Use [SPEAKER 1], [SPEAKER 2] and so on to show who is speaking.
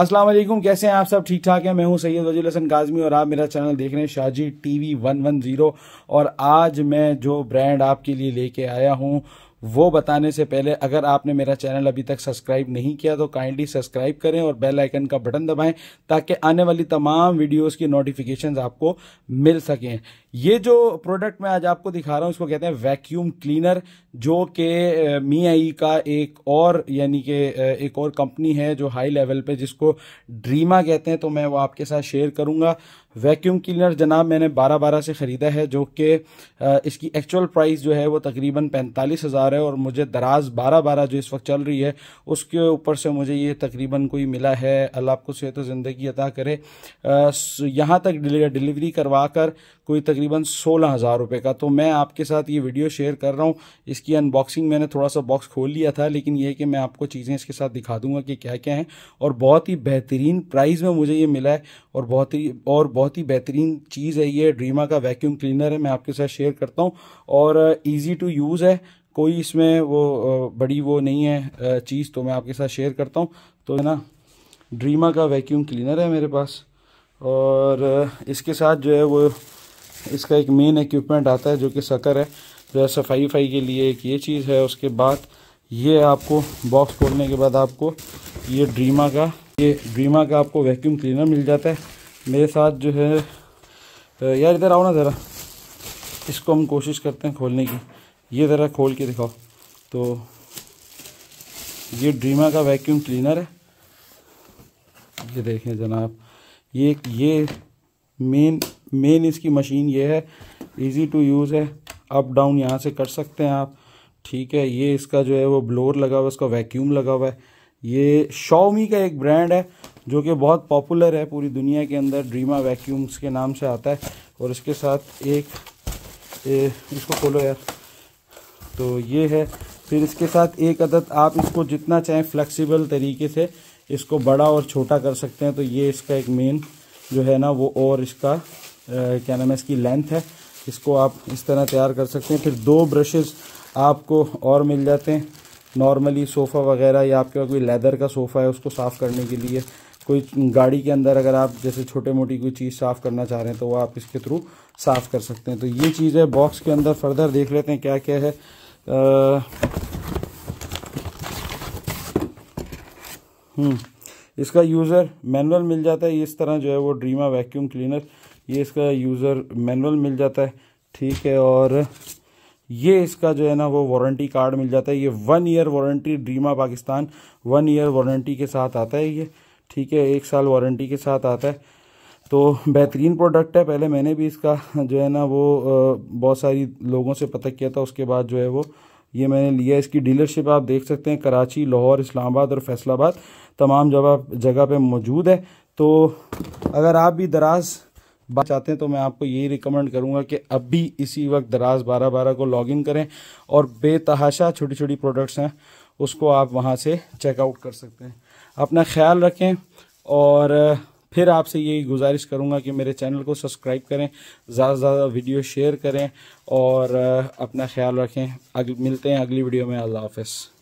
[SPEAKER 1] अस्सलाम वालेकुम कैसे हैं आप सब ठीक ठाक हैं मैं हूं सैयद वजील हसन काजमी और आप मेरा चैनल देख रहे हैं शाहजी टीवी जीरो और आज मैं जो ब्रांड आपके लिए लेके आया हूं वो बताने से पहले अगर आपने मेरा चैनल अभी तक सब्सक्राइब नहीं किया तो काइंडली सब्सक्राइब करें और बेल आइकन का बटन दबाएं ताकि आने वाली तमाम वीडियोस की नोटिफिकेशंस आपको मिल सकें ये जो प्रोडक्ट मैं आज आपको दिखा रहा हूँ इसको कहते हैं वैक्यूम क्लीनर जो कि मी आई का एक और यानी कि एक और कंपनी है जो हाई लेवल पे जिसको ड्रीमा कहते हैं तो मैं वो आपके साथ शेयर करूँगा वैक्यूम क्लीनर जनाब मैंने बारह बारह से ख़रीदा है जो कि इसकी एक्चुअल प्राइस जो है वो तकरीबन पैंतालीस हज़ार है और मुझे दराज बारह बारह जो इस वक्त चल रही है उसके ऊपर से मुझे ये तकरीबन कोई मिला है अल्लाह आपको सेहत ज़िंदगी अदा करे यहाँ तक डिलीवरी करवा कर कोई तकरीबन तकरीबन सोलह हज़ार रुपये का तो मैं आपके साथ ये वीडियो शेयर कर रहा हूँ इसकी अनबॉक्सिंग मैंने थोड़ा सा बॉक्स खोल लिया था लेकिन ये कि मैं आपको चीज़ें इसके साथ दिखा दूंगा कि क्या क्या हैं और बहुत ही बेहतरीन प्राइस में मुझे ये मिला है और बहुत ही और बहुत ही बेहतरीन चीज़ है ये ड्रीमा का वैक्यूम क्लीनर है मैं आपके साथ शेयर करता हूँ और ईजी टू यूज़ है कोई इसमें वो बड़ी वो नहीं है चीज़ तो मैं आपके साथ शेयर करता हूँ तो है ना ड्रीमा का वैक्यूम क्लीनर है मेरे पास और इसके साथ जो है वो इसका एक मेन इक्विपमेंट आता है जो कि सकर है जो सफाई वफाई के लिए एक ये चीज़ है उसके बाद ये आपको बॉक्स खोलने के बाद आपको ये ड्रीमा का ये ड्रीमा का आपको वैक्यूम क्लीनर मिल जाता है मेरे साथ जो है यार इधर आओ ना ज़रा इसको हम कोशिश करते हैं खोलने की ये ज़रा खोल के दिखाओ तो ये ड्रीमा का वैक्यूम क्लीनर है ये देखें जनाब ये ये मेन मेन इसकी मशीन ये है इजी टू यूज़ है अप डाउन यहाँ से कर सकते हैं आप ठीक है ये इसका जो है वो ब्लोर लगा हुआ है इसका वैक्यूम लगा हुआ है ये शॉमी का एक ब्रांड है जो कि बहुत पॉपुलर है पूरी दुनिया के अंदर ड्रीमा वैक्यूम्स के नाम से आता है और इसके साथ एक ए, इसको खोलो यार तो ये है फिर इसके साथ एक अदद आप इसको जितना चाहें फ्लेक्सिबल तरीके से इसको बड़ा और छोटा कर सकते हैं तो ये इसका एक मेन जो है ना वो और इसका क्या नाम है इसकी लेंथ है इसको आप इस तरह तैयार कर सकते हैं फिर दो ब्रशेज़ आपको और मिल जाते हैं नॉर्मली सोफ़ा वगैरह या आपके पास कोई लेदर का सोफ़ा है उसको साफ़ करने के लिए कोई गाड़ी के अंदर अगर आप जैसे छोटे मोटी कोई चीज़ साफ़ करना चाह रहे हैं तो वो आप इसके थ्रू साफ़ कर सकते हैं तो ये चीज़ है बॉक्स के अंदर फर्दर देख लेते हैं क्या क्या है हम्म इसका यूज़र मैनुअल मिल जाता है इस तरह जो है वो ड्रीमा वैक्यूम क्लीनर ये इसका यूज़र मैनुअल मिल जाता है ठीक है और ये इसका जो है ना वो वारंटी कार्ड मिल जाता है ये वन ईयर वारंटी ड्रीमा पाकिस्तान वन ईयर वारंटी के साथ आता है ये ठीक है एक साल वारंटी के साथ आता है तो बेहतरीन प्रोडक्ट है पहले मैंने भी इसका जो है ना वो बहुत सारी लोगों से पता किया था उसके बाद जो है वो ये मैंने लिया इसकी डीलरशिप आप देख सकते हैं कराची लाहौर इस्लामाबाद और फैसलाबाद तमाम जगह जगह पे मौजूद है तो अगर आप भी दराज बात चाहते हैं तो मैं आपको यही रिकमेंड करूंगा कि अब भी इसी वक्त दराज बारह बारह को लॉगिन करें और बेतहाशा छोटी छोटी प्रोडक्ट्स हैं उसको आप वहाँ से चेकआउट कर सकते हैं अपना ख्याल रखें और फिर आपसे यही गुजारिश करूँगा कि मेरे चैनल को सब्सक्राइब करें ज़्यादा से ज़्यादा वीडियो शेयर करें और अपना ख्याल रखें अग, मिलते हैं अगली वीडियो में अल्लाह हाफिज़